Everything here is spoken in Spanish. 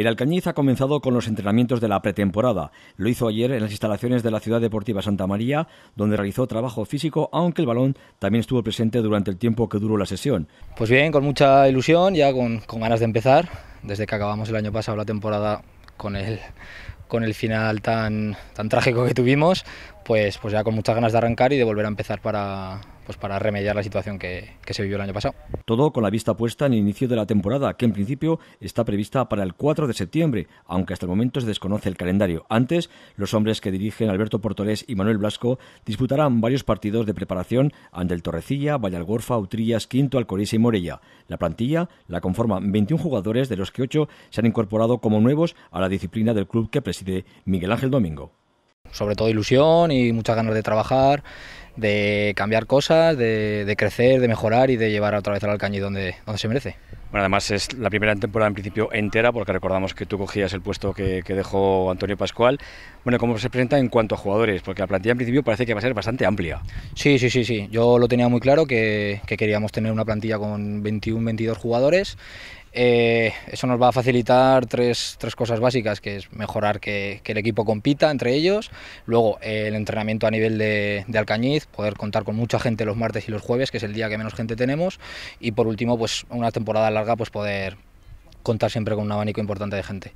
El Alcañiz ha comenzado con los entrenamientos de la pretemporada. Lo hizo ayer en las instalaciones de la Ciudad Deportiva Santa María, donde realizó trabajo físico, aunque el balón también estuvo presente durante el tiempo que duró la sesión. Pues bien, con mucha ilusión, ya con, ganas de empezar. Desde que acabamos el año pasado la temporada con el, con el final tan, tan trágico que tuvimos, pues, pues ya con muchas ganas de arrancar y de volver a empezar para, pues para remediar la situación que, que, se vivió el año pasado. Todo con la vista puesta en el inicio de la temporada, que en principio está prevista para el 4 de septiembre, aunque hasta el momento se desconoce el calendario. Antes, los hombres que dirigen Alberto Portolés y Manuel Blasco disputarán varios partidos de preparación ante el Torrecilla, Vallalgorfa, Utrillas, Quinto, Alcoriza y Morella. La plantilla la conforman 21 jugadores, de los que 8 se han incorporado como nuevos a la disciplina del club que preside de Miguel Ángel Domingo. Sobre todo ilusión y muchas ganas de trabajar, de cambiar cosas, de, crecer, de mejorar y de llevar otra vez al Alcañi donde, donde se merece. Bueno, además es la primera temporada en principio entera, porque recordamos que tú cogías el puesto que, dejó Antonio Pascual. Bueno, ¿cómo se presenta en cuanto a jugadores? Porque la plantilla en principio parece que va a ser bastante amplia. Sí, sí, sí, sí. Yo lo tenía muy claro que, que queríamos tener una plantilla con 21, 22 jugadores. Eh, eso nos va a facilitar tres, cosas básicas, que es mejorar que, el equipo compita entre ellos, luego eh, el entrenamiento a nivel de, de, Alcañiz, poder contar con mucha gente los martes y los jueves, que es el día que menos gente tenemos, y por último, pues una temporada larga, pues poder contar siempre con un abanico importante de gente.